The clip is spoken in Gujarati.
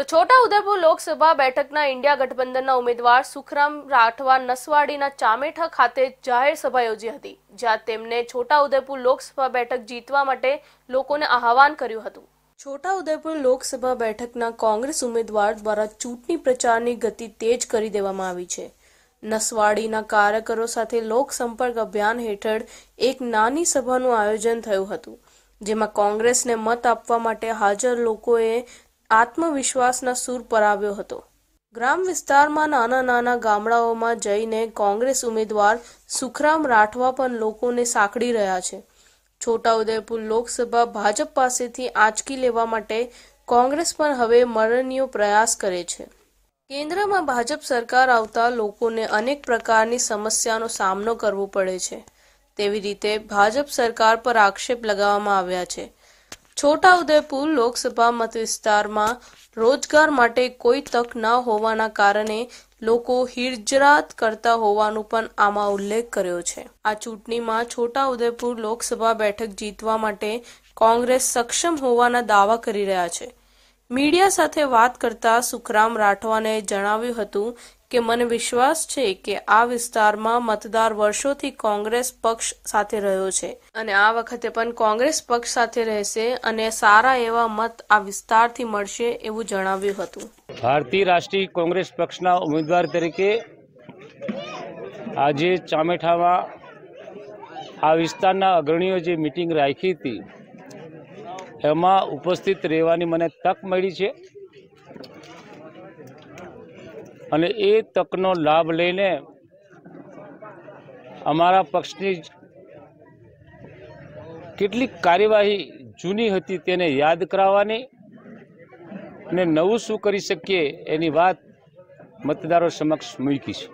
તો છોટા ઉદેપુર લોકસભા બેઠકના ઇન્ડિયા ગઠબંધનના ઉમેદવાર સુખરામ રાઠવા નસવાડીના ચામેઠા ખાતે જાહેર સભા યોજી હતી જ્યાં તેમણે છોટા ઉદેપુર લોકસભા બેઠક જીતવા માટે લોકોને આહવાન કર્યું હતું છોટા ઉદેપુર લોકસભા બેઠકના કોંગ્રેસ ઉમેદવાર દ્વારા ચૂંટણી પ્રચારની ગતિ તેજ કરી દેવામાં આવી છે નસવાડીના કાર્યકરો સાથે લોકસંપર્ક અભિયાન હેઠળ એક નાની સભાનું આયોજન થયું હતું જેમાં કોંગ્રેસને મત આપવા માટે હાજર લોકોએ આત્મવિશ્વાસના સૂર પર આવ્યો હતો ગ્રામ વિસ્તારમાં નાના નાના ગામડાઓમાં જઈને કોંગ્રેસ ઉમેદવાર સુખરામ રાઠવા પણ લોકોને સાંકળી રહ્યા છે છોટાઉદેપુર લોકસભા ભાજપ પાસેથી આંચકી લેવા માટે કોંગ્રેસ પણ હવે મરણીયો પ્રયાસ કરે છે કેન્દ્રમાં ભાજપ સરકાર આવતા લોકોને અનેક પ્રકારની સમસ્યાનો સામનો કરવો પડે છે તેવી રીતે ભાજપ સરકાર પર આક્ષેપ લગાવવામાં આવ્યા છે છોટાઉદેપુર લોકસભા વિસ્તારમાં રોજગાર માટે કોઈ તક ન હોવાના કારણે લોકો હિરજરાત કરતા હોવાનું પણ આમાં ઉલ્લેખ કર્યો છે આ ચૂંટણીમાં છોટાઉદેપુર લોકસભા બેઠક જીતવા માટે કોંગ્રેસ સક્ષમ હોવાના દાવા કરી રહ્યા છે મીડિયા સાથે વાત કરતા સુખરામ રાઠવાને જણાવ્યું હતું કે મને વિશ્વાસ છે કે આ વિસ્તારમાં મતદાર વર્ષોથી કોંગ્રેસ પક્ષ સાથે રહ્યો છે અને આ વખતે પણ કોંગ્રેસ પક્ષ સાથે રહેશે અને સારા એવા મત આ વિસ્તારથી મળશે એવું જણાવ્યું હતું ભારતીય રાષ્ટ્રીય કોંગ્રેસ પક્ષના ઉમેદવાર તરીકે આજે ચામેઠામાં આ વિસ્તારના અગ્રણીઓ જે મિટિંગ રાખી હતી એમાં ઉપસ્થિત રહેવાની મને તક મળી છે અને એ તકનો લાભ લઈને અમારા પક્ષની કેટલીક કાર્યવાહી જૂની હતી તેને યાદ કરાવવાની અને નવું શું કરી શકીએ એની વાત મતદારો સમક્ષ મૂકી છે